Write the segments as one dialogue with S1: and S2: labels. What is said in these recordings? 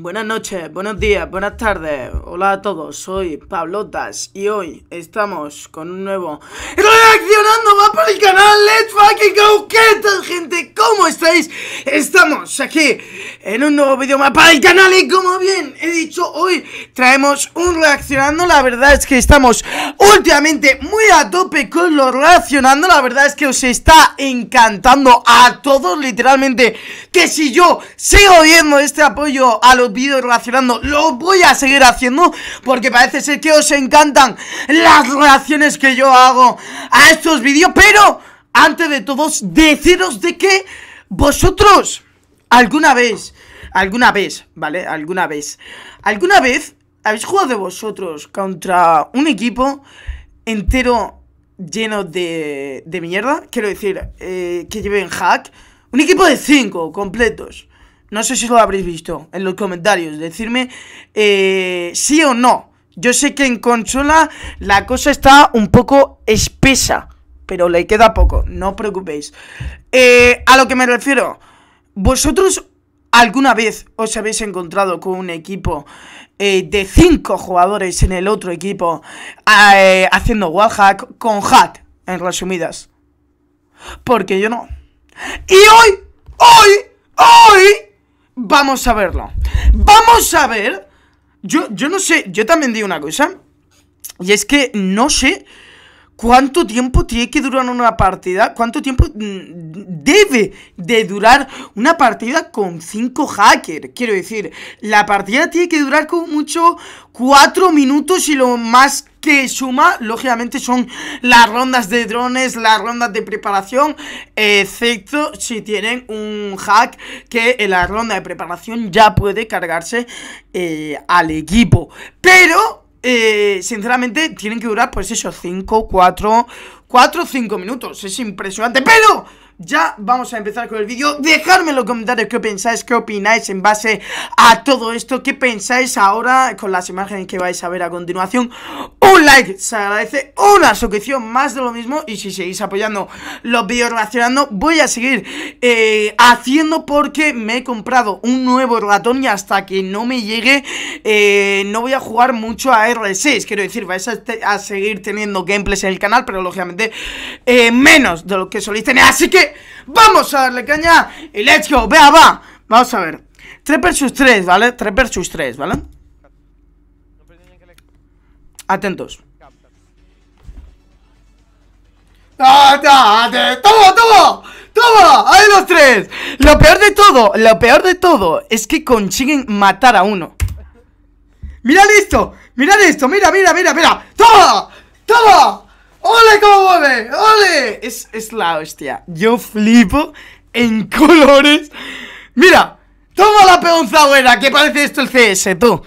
S1: Buenas noches, buenos días, buenas tardes. Hola a todos, soy Pablotas y hoy estamos con un nuevo Reaccionando más para el canal Let's Fucking Go. ¿Qué tal, gente? ¿Cómo estáis? Estamos aquí en un nuevo vídeo más para el canal y como bien he dicho, hoy traemos un Reaccionando. La verdad es que estamos últimamente muy a tope con lo Reaccionando. La verdad es que os está encantando a todos, literalmente, que si yo sigo viendo este apoyo a los vídeos relacionando, lo voy a seguir haciendo Porque parece ser que os encantan Las reacciones que yo hago A estos vídeos Pero antes de todos deciros de que Vosotros Alguna vez Alguna vez, ¿vale? Alguna vez Alguna vez habéis jugado de vosotros Contra un equipo Entero lleno de, de mierda Quiero decir, eh, que lleven hack Un equipo de 5 completos no sé si lo habréis visto en los comentarios. Decirme eh, sí o no. Yo sé que en consola la cosa está un poco espesa. Pero le queda poco, no os preocupéis. Eh, a lo que me refiero. ¿Vosotros alguna vez os habéis encontrado con un equipo eh, de 5 jugadores en el otro equipo eh, haciendo wallhack con hat En resumidas. Porque yo no. Y hoy, hoy, hoy Vamos a verlo. Vamos a ver. Yo, yo no sé, yo también digo una cosa. Y es que no sé cuánto tiempo tiene que durar una partida, cuánto tiempo mm, debe de durar una partida con 5 hackers. Quiero decir, la partida tiene que durar como mucho 4 minutos y lo más que suma, lógicamente, son las rondas de drones, las rondas de preparación, excepto si tienen un hack que en la ronda de preparación ya puede cargarse eh, al equipo. Pero, eh, sinceramente, tienen que durar, pues eso, 5, 4, 4, 5 minutos. Es impresionante, pero... Ya vamos a empezar con el vídeo Dejadme en los comentarios qué pensáis, qué opináis en base a todo esto Qué pensáis ahora con las imágenes que vais a ver a continuación un like, se agradece una suscripción más de lo mismo y si seguís apoyando los vídeos relacionando voy a seguir eh, haciendo porque me he comprado un nuevo ratón y hasta que no me llegue eh, no voy a jugar mucho a R6, quiero decir, vais a, seguir teniendo gameplays en el canal pero lógicamente eh, menos de lo que soléis tener, así que vamos a darle caña y let's go, vea va, vamos a ver 3 vs 3, ¿vale? 3 vs 3, ¿vale? Atentos. ¡Toma, toma! ¡Toma! ¡Ahí los tres! Lo peor de todo, lo peor de todo es que consiguen matar a uno. ¡Mirad esto! ¡Mirad esto! ¡Mira, mira, mira, mira! ¡Toma! ¡Toma! ¡Ole cómo mueve! ¡Ole! Es, es la hostia. Yo flipo en colores. ¡Mira! ¡Toma la peonza buena! ¿Qué parece esto el CS, tú.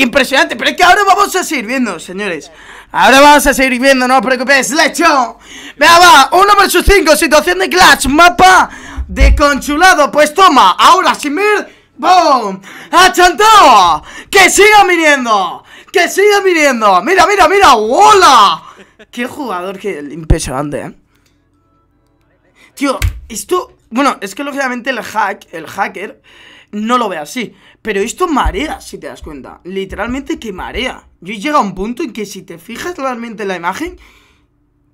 S1: Impresionante, pero es que ahora vamos a seguir viendo, señores. Ahora vamos a seguir viendo, no os preocupéis. ¡Lecho! vea va, 1 versus 5, situación de Clash, mapa de consulado. Pues toma, ahora sin ver. ¡Boom! ¡Achantado! ¡Que siga viniendo! ¡Que siga viniendo! ¡Mira, mira, mira! ¡Hola! ¡Qué jugador! que impresionante, eh! Tío, esto... Bueno, es que lógicamente el hack, el hacker no lo veo así. Pero esto marea, si te das cuenta. Literalmente que marea. Yo he llegado a un punto en que si te fijas realmente en la imagen,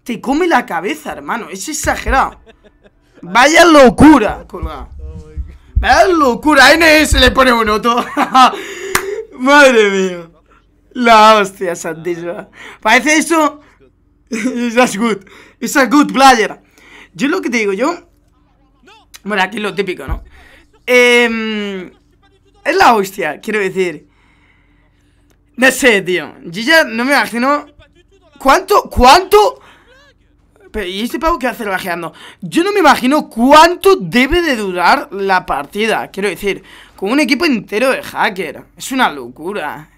S1: te come la cabeza, hermano. Es exagerado. Vaya locura, Vaya locura. NS le pone un otro. Madre mía. La hostia santísima. Parece eso. Es good. Es good player. Yo lo que te digo, yo. Bueno, aquí es lo típico, ¿no? Em, es la hostia, quiero decir. No sé, tío. Yo ya no me imagino. ¿Cuánto? ¿Cuánto? Pero, ¿y este pavo qué hace bajeando? Yo no me imagino cuánto debe de durar la partida. Quiero decir, con un equipo entero de hacker. Es una locura.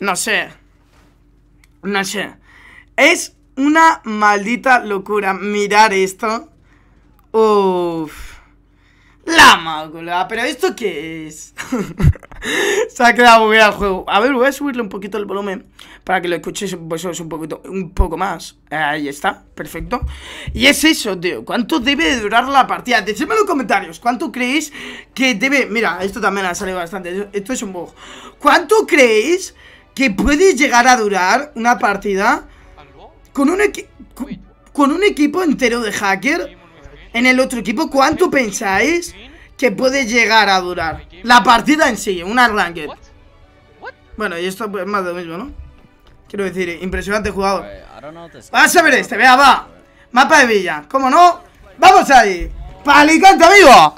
S1: No sé. No sé. Es una maldita locura mirar esto. Uff. La mácula, pero ¿esto qué es? Se ha quedado bien el juego. A ver, voy a subirle un poquito el volumen para que lo escuchéis un poquito, un poco más. Ahí está, perfecto. Y es eso, tío. ¿Cuánto debe durar la partida? Decidme en los comentarios. ¿Cuánto creéis que debe. Mira, esto también ha salido bastante. Esto es un bug. ¿Cuánto creéis que puede llegar a durar una partida con un, equipo con un equipo entero de hacker? en el otro equipo, ¿cuánto pensáis que puede llegar a durar? La partida en sí, una ranked. Bueno, y esto es más de lo mismo, ¿no? Quiero decir, impresionante jugador. Vamos a ver este, vea, va. Mapa de Villa, ¿cómo no? ¡Vamos ahí! ¡Palicante, amigo!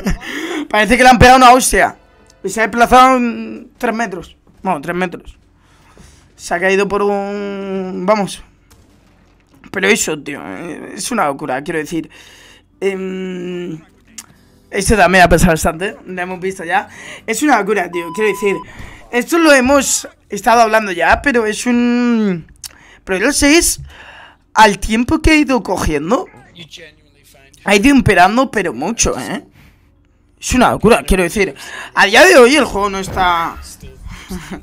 S1: Parece que le han pegado una hostia. Y se ha desplazado en 3 metros. Bueno, 3 metros. Se ha caído por un... Vamos. Pero eso, tío, es una locura, quiero decir. Eh, em, esto también ha pesado bastante, lo hemos visto ya. Es una locura, tío, quiero decir. Esto lo hemos estado hablando ya, pero es un... Pero el 6, al tiempo que ha ido cogiendo, ha ido imperando, pero mucho, ¿eh? Es una locura, quiero decir. A día de hoy el juego no está...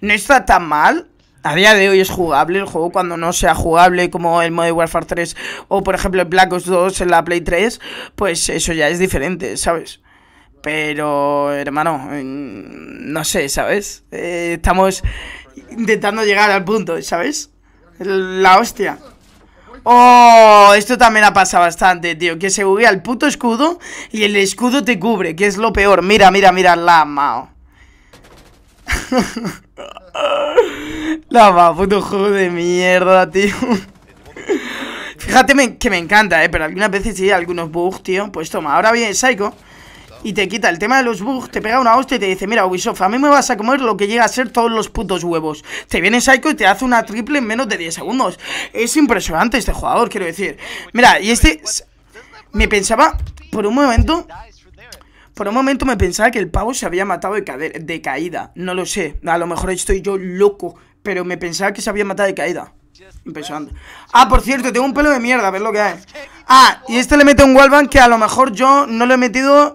S1: no está tan mal a día de hoy es jugable el juego cuando no sea jugable como el Modern Warfare 3 o por ejemplo el Black Ops 2 en la Play 3, pues eso ya es diferente, ¿sabes? Pero, hermano, no sé, ¿sabes? Eh, estamos intentando llegar al punto, ¿sabes? La hostia. Oh, esto también ha pasado bastante, tío. Que se buguea el puto escudo y el escudo te cubre, que es lo peor. Mira, mira, mira, la mao. La va, puto juego de mierda, tío. Fíjate que me encanta, eh, pero algunas veces sí, algunos bugs, tío. Pues toma, ahora viene Psycho y te quita el tema de los bugs, te pega una hostia y te dice, mira Ubisoft, a mí me vas a comer lo que llega a ser todos los putos huevos. Te viene Psycho y te hace una triple en menos de 10 segundos. Es impresionante este jugador, quiero decir. Mira, y este... Me pensaba, por un momento, por un momento me pensaba que el pavo se había matado de, de, caída. No lo sé. A lo mejor estoy yo loco pero me pensaba que se había matado de caída. Empezando Ah, por cierto, tengo un pelo de mierda, a ver lo que hay Ah, y este le mete un wallbang que a lo mejor yo no le he metido...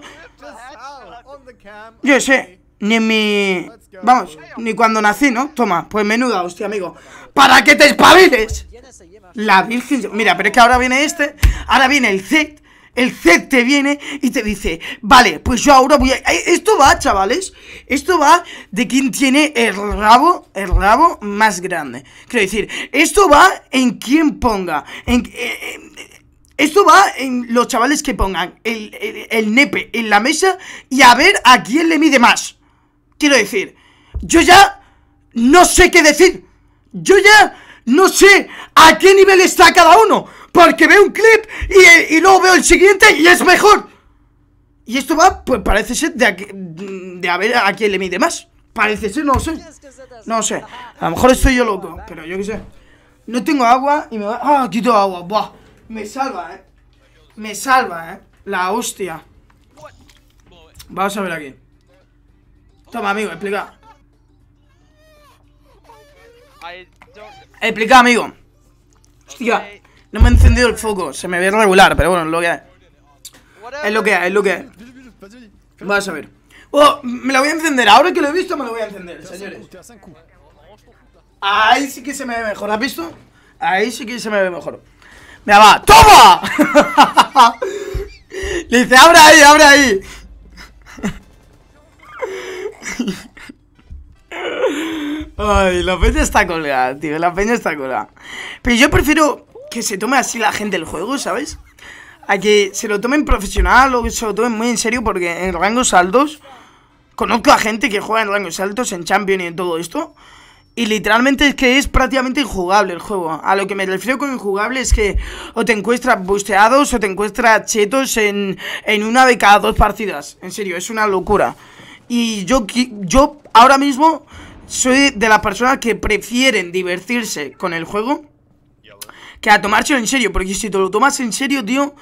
S1: Yo sé, ni en mi... Vamos, ni cuando nací, ¿no? Toma, pues menuda, hostia, amigo. ¡Para que te espabiles! La Virgen... Mira, pero es que ahora viene este, ahora viene el Z el Z te viene y te dice, vale, pues yo ahora voy a... Eh, esto va, chavales, esto va de quien tiene el rabo, el rabo más grande. Quiero decir, esto va en quien ponga, en, eh, eh, esto va en los chavales que pongan el, nepe en la mesa y a ver a quién le mide más. Quiero decir, yo ya no sé qué decir. Yo ya no sé a qué nivel está cada uno porque veo un clip y, luego veo el siguiente y es mejor. Y esto va, pues parece ser de, de a ver a quién le mide más. Parece ser, no sé. No sé. A lo mejor estoy yo loco, pero yo qué sé. No tengo agua y me va. ¡Ah, quito agua! ¡Buah! Me salva, eh. Me salva, eh. La hostia. Vamos a ver aquí. Toma, amigo, explica. Explica, amigo. Hostia. No me ha encendido el foco, se me ve regular, pero bueno, es lo que es. Es lo que es, es lo que es. Vamos a ver. Oh, me la voy a encender, ahora que lo he visto me la voy a encender, señores. Ahí sí que se me ve mejor, ¿has visto? Ahí sí que se me ve mejor. Mira, va, ¡toma! Le dice, abre ahí, abre ahí. Ay, la peña está colgada, tío, la peña está colgada. Pero yo prefiero que se tome así la gente el juego, ¿sabes? A que se lo tomen profesional o que se lo tomen muy en serio porque en rangos altos, conozco a gente que juega en rangos altos, en champion y en todo esto, y literalmente es que es prácticamente injugable el juego. A lo que me refiero con injugable es que o te encuentras busteados o te encuentras chetos en, una de cada dos partidas. En serio, es una locura. Y yo, yo ahora mismo soy de las personas que prefieren divertirse con el juego que a tomárselo en serio. Porque si te lo tomas en serio, tío,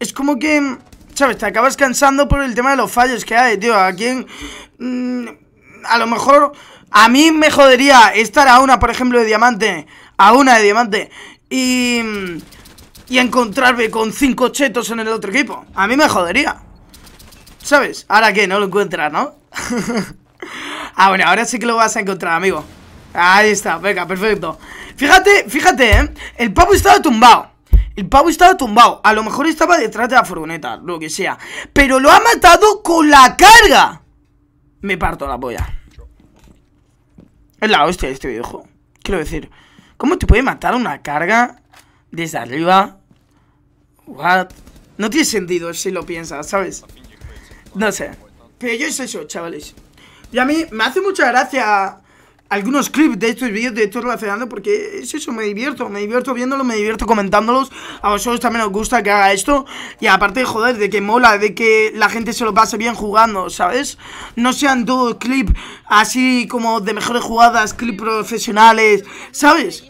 S1: es como que, ¿sabes? Te acabas cansando por el tema de los fallos que hay, tío. A quien... Mm, a lo mejor... A mí me jodería estar a una, por ejemplo, de diamante. A una de diamante. Y... Y encontrarme con cinco chetos en el otro equipo. A mí me jodería. ¿Sabes? Ahora que no lo encuentras, ¿no? ah, bueno, ahora sí que lo vas a encontrar, amigo. Ahí está, venga, perfecto Fíjate, fíjate, ¿eh? El pavo estaba tumbado el pavo estaba tumbado, a lo mejor estaba detrás de la furgoneta, lo que sea Pero lo ha matado con la carga Me parto la polla Es la hostia este viejo Quiero decir, ¿cómo te puede matar una carga desde arriba? What? No tiene sentido si lo piensas, ¿sabes? No sé Pero yo es eso, chavales Y a mí me hace mucha gracia algunos clips de estos vídeos, de estos relacionando, porque es eso, me divierto, me divierto viéndolos, me divierto comentándolos, a vosotros también os gusta que haga esto, y aparte, joder, de que mola, de que la gente se lo pase bien jugando, ¿sabes? No sean todos clips así como de mejores jugadas, clips profesionales, ¿sabes?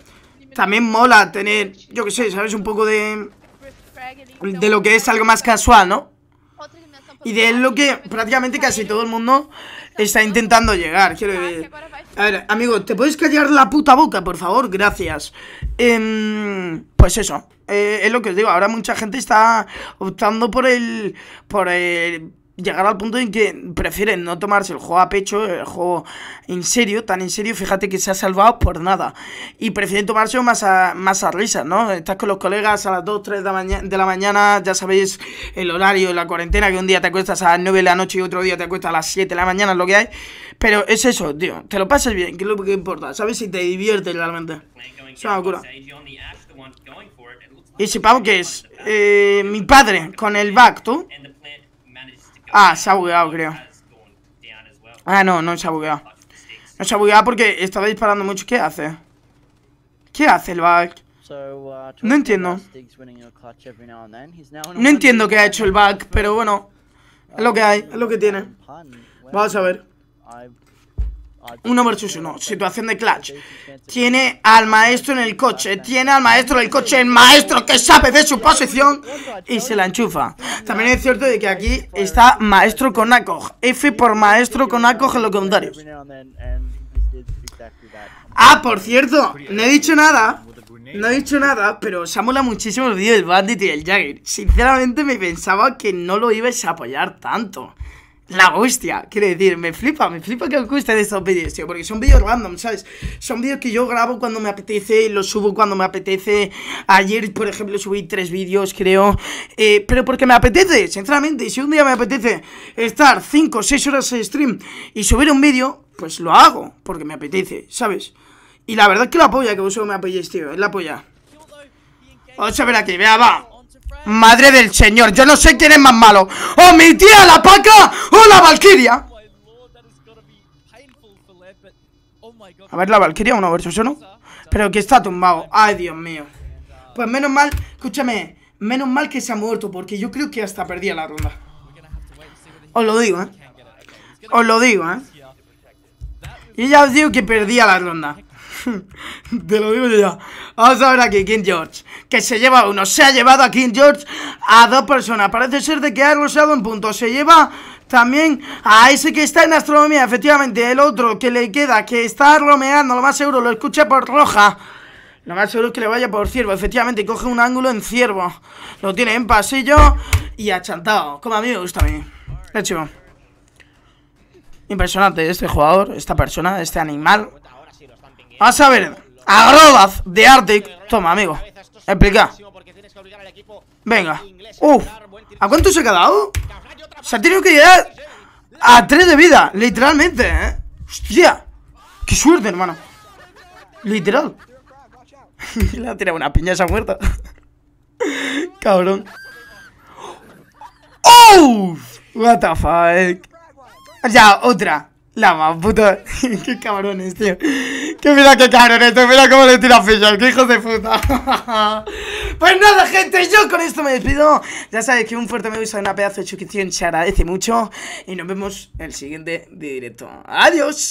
S1: También mola tener, yo qué sé, ¿sabes? Un poco de... De lo que es algo más casual, ¿no? Y de él lo que prácticamente casi todo el mundo está intentando llegar. Quiero ah, A ver, amigo, ¿te puedes callar la puta boca, por favor? Gracias. Em, pues eso. Eh, es lo que os digo. Ahora mucha gente está optando por el. por el. Llegar al punto en que prefieren no tomarse el juego a pecho, el juego en serio, tan en serio, fíjate que se ha salvado por nada. Y prefieren tomarse más a, más risas, ¿no? Estás con los colegas a las 2, 3 de la, mañana, ya sabéis el horario, la cuarentena, que un día te acuestas a las 9 de la noche y otro día te acuestas a las 7 de la mañana, lo que hay. Pero es eso, tío, te lo pasas bien, que es lo que importa, ¿sabes? Si te diviertes realmente. Es una locura. ¿Y si pago, que es? Eh, mi padre, con el back, ¿tú? Ah, se ha bugueado, creo. Ah, no, no se ha bugueado. No se ha bugueado porque estaba disparando mucho. ¿Qué hace? ¿Qué hace el bug? Uh, no entiendo. No entiendo qué ha hecho el bug pero bueno. Es lo que hay, es lo que tiene. Vamos a ver. 1 versus 1, situación de clutch Tiene al maestro en el coche Tiene al maestro en el coche El maestro que sabe de su posición Y se la enchufa También es cierto de que aquí está maestro con Akog F por maestro con Akog en los comentarios Ah, por cierto No he dicho nada no he dicho nada, pero se ha molado muchísimo el vídeo del Bandit y del Jagger Sinceramente me pensaba que no lo ibas a apoyar tanto la hostia, quiere decir, me flipa, me flipa que os gusten estos vídeos, tío, porque son vídeos random, ¿sabes? Son vídeos que yo grabo cuando me apetece y los subo cuando me apetece. Ayer, por ejemplo, subí tres vídeos, creo, eh, pero porque me apetece, sinceramente. Si un día me apetece estar 5 o 6 horas en stream y subir un vídeo, pues lo hago, porque me apetece, ¿sabes? Y la verdad es que lo apoya que vosotros me apoyéis, tío, es la polla. Vamos a ver aquí, vea, va. Madre del señor, yo no sé quién es más malo O mi tía la paca o la valquiria A ver, la valquiria una versus uno Pero que está tumbado, ay Dios mío Pues menos mal, escúchame Menos mal que se ha muerto porque yo creo que hasta perdía la ronda Os lo digo, eh Os lo digo, eh Y ya os digo que perdía la ronda Te lo digo ya. Vamos a ver aquí, King George. Que se lleva uno. Se ha llevado a King George a dos personas. Parece ser de que ha rosado en punto. Se lleva también a ese que está en astronomía. Efectivamente, el otro que le queda, que está romeando, lo más seguro, lo escucha por roja. Lo más seguro es que le vaya por ciervo. Efectivamente, coge un ángulo en ciervo. Lo tiene en pasillo y achantado. Como a mí me gusta a mí. Qué Impresionante este jugador, esta persona, este animal. A saber, Agrobaz de Arctic. Toma, amigo. Explica. Venga. Uf. ¿A cuánto se ha quedado? Se ha tenido que llegar a 3 de vida, literalmente, ¿eh? Hostia. Qué suerte, hermano. Literal. Le ha tirado una piña esa muerta. Cabrón. ¡Oh! What the fuck. Ya, otra. La más puta. Qué cabrones, tío. Que mira qué cabrón esto, mira cómo le tira Fisher, que hijo de puta. pues nada, gente, yo con esto me despido. Ya sabéis que un fuerte me gusta de una pedazo de suscripción se agradece mucho. Y nos vemos en el siguiente directo. Adiós.